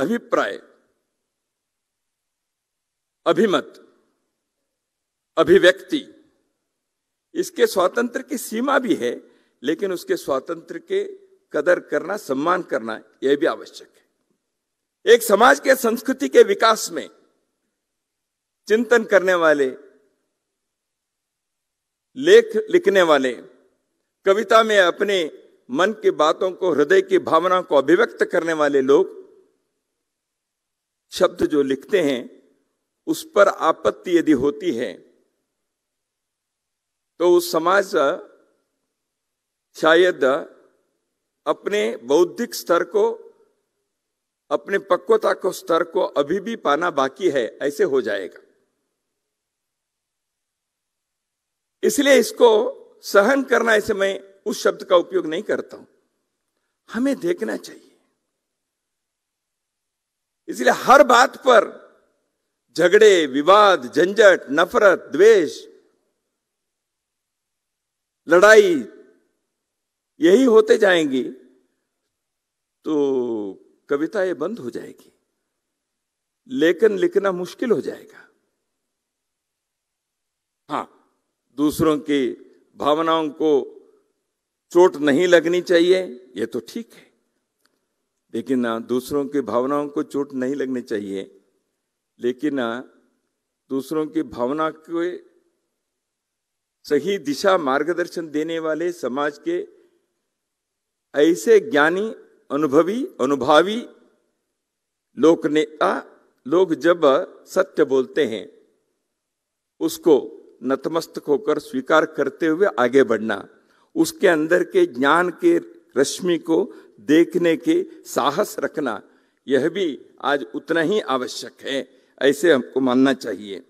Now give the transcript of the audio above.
अभिप्राय अभिमत अभिव्यक्ति इसके स्वातंत्र की सीमा भी है लेकिन उसके स्वातंत्र के कदर करना सम्मान करना यह भी आवश्यक है एक समाज के संस्कृति के विकास में चिंतन करने वाले लेख लिखने वाले कविता में अपने मन की बातों को हृदय की भावना को अभिव्यक्त करने वाले लोग शब्द जो लिखते हैं उस पर आपत्ति यदि होती है तो उस समाज शायद अपने बौद्धिक स्तर को अपने पक्वता को स्तर को अभी भी पाना बाकी है ऐसे हो जाएगा इसलिए इसको सहन करना ऐसे मैं उस शब्द का उपयोग नहीं करता हूं हमें देखना चाहिए इसलिए हर बात पर झगड़े विवाद झंझट नफरत द्वेष लड़ाई यही होते जाएंगी तो कविता ये बंद हो जाएगी लेकिन लिखना मुश्किल हो जाएगा हाँ दूसरों की भावनाओं को चोट नहीं लगनी चाहिए यह तो ठीक है लेकिन दूसरों की भावनाओं को चोट नहीं लगनी चाहिए लेकिन दूसरों की भावना के सही दिशा मार्गदर्शन देने वाले समाज के ऐसे ज्ञानी अनुभवी अनुभावी लोक नेता लोग जब सत्य बोलते हैं उसको नतमस्तक होकर स्वीकार करते हुए आगे बढ़ना उसके अंदर के ज्ञान के रश्मि को देखने के साहस रखना यह भी आज उतना ही आवश्यक है ऐसे हमको मानना चाहिए